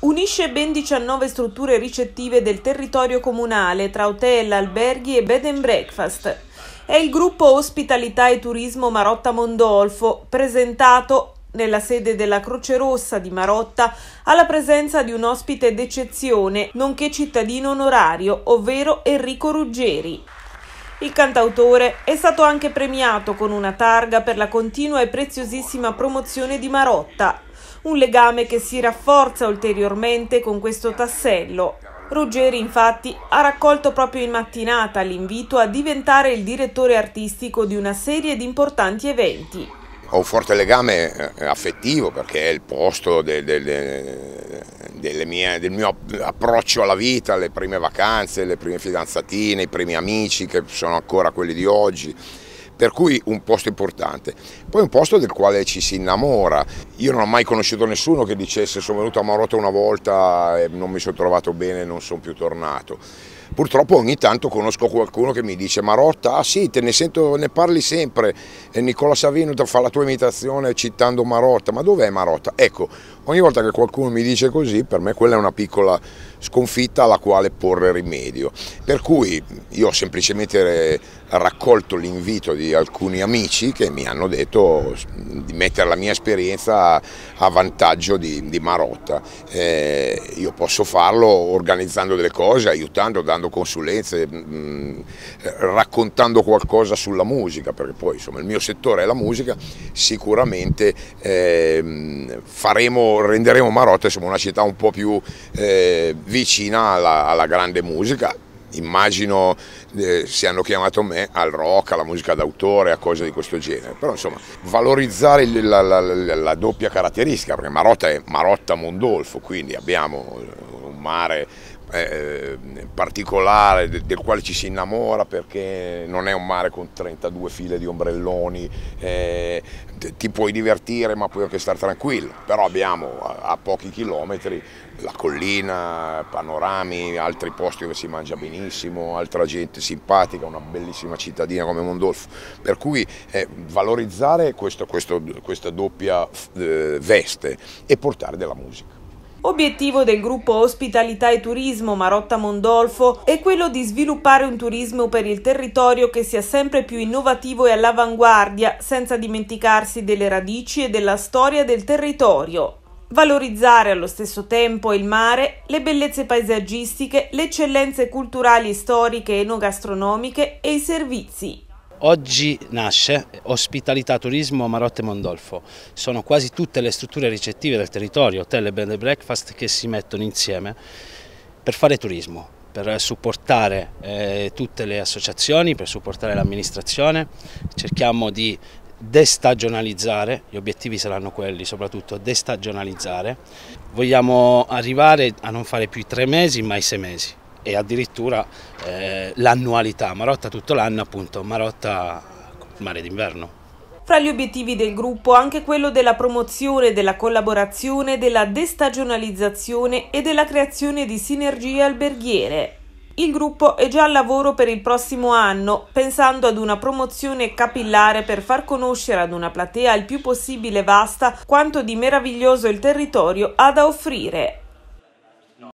Unisce ben 19 strutture ricettive del territorio comunale tra hotel, alberghi e bed and breakfast. È il gruppo Ospitalità e Turismo Marotta Mondolfo, presentato nella sede della Croce Rossa di Marotta alla presenza di un ospite d'eccezione, nonché cittadino onorario, ovvero Enrico Ruggeri. Il cantautore è stato anche premiato con una targa per la continua e preziosissima promozione di Marotta un legame che si rafforza ulteriormente con questo tassello. Ruggeri infatti ha raccolto proprio in mattinata l'invito a diventare il direttore artistico di una serie di importanti eventi ho un forte legame eh, affettivo perché è il posto del, del, mie, del mio approccio alla vita, le prime vacanze, le prime fidanzatine, i primi amici che sono ancora quelli di oggi per cui un posto importante. Poi un posto del quale ci si innamora. Io non ho mai conosciuto nessuno che dicesse sono venuto a Marotta una volta e non mi sono trovato bene e non sono più tornato. Purtroppo ogni tanto conosco qualcuno che mi dice Marotta, ah sì, te ne, sento, ne parli sempre, e Nicola Savino fa la tua imitazione citando Marotta, ma dov'è Marotta? Ecco, ogni volta che qualcuno mi dice così, per me quella è una piccola sconfitta alla quale porre rimedio. Per cui io ho semplicemente raccolto l'invito di alcuni amici che mi hanno detto di mettere la mia esperienza a vantaggio di, di Marotta. Eh, io posso farlo organizzando delle cose, aiutando, dando consulenze, mh, mm, raccontando qualcosa sulla musica, perché poi insomma, il mio settore è la musica, sicuramente eh, faremo, renderemo Marotta insomma, una città un po' più eh, vicina alla, alla grande musica immagino eh, si hanno chiamato me al rock, alla musica d'autore, a cose di questo genere. Però insomma, valorizzare la, la, la, la doppia caratteristica, perché Marotta è Marotta Mondolfo, quindi abbiamo eh, mare eh, particolare del, del, quale ci si innamora perché non è un mare con 32 file di ombrelloni, eh, ti puoi divertire ma puoi anche stare tranquillo, però abbiamo a, a, pochi chilometri la collina, panorami, altri posti dove si mangia benissimo, altra gente simpatica, una bellissima cittadina come Mondolfo, per cui eh, valorizzare questo, questo, questa doppia eh, veste e portare della musica. Obiettivo del gruppo Ospitalità e Turismo Marotta Mondolfo è quello di sviluppare un turismo per il territorio che sia sempre più innovativo e all'avanguardia, senza dimenticarsi delle radici e della storia del territorio. Valorizzare allo stesso tempo il mare, le bellezze paesaggistiche, le eccellenze culturali, storiche, e enogastronomiche e i servizi. Oggi nasce Ospitalità Turismo Marotte Mondolfo. Sono quasi tutte le strutture ricettive del territorio, hotel e bed and breakfast, che si mettono insieme per fare turismo, per supportare eh, tutte le associazioni, per supportare l'amministrazione. Cerchiamo di destagionalizzare, gli obiettivi saranno quelli soprattutto, destagionalizzare. Vogliamo arrivare a non fare più i tre mesi ma i sei mesi e addirittura eh, l'annualità, Marotta tutto l'anno appunto, Marotta mare d'inverno. Fra gli obiettivi del gruppo anche quello della promozione, della collaborazione, della destagionalizzazione e della creazione di sinergie alberghiere. Il gruppo è già al lavoro per il prossimo anno, pensando ad una promozione capillare per far conoscere ad una platea il più possibile vasta quanto di meraviglioso il territorio ha da offrire.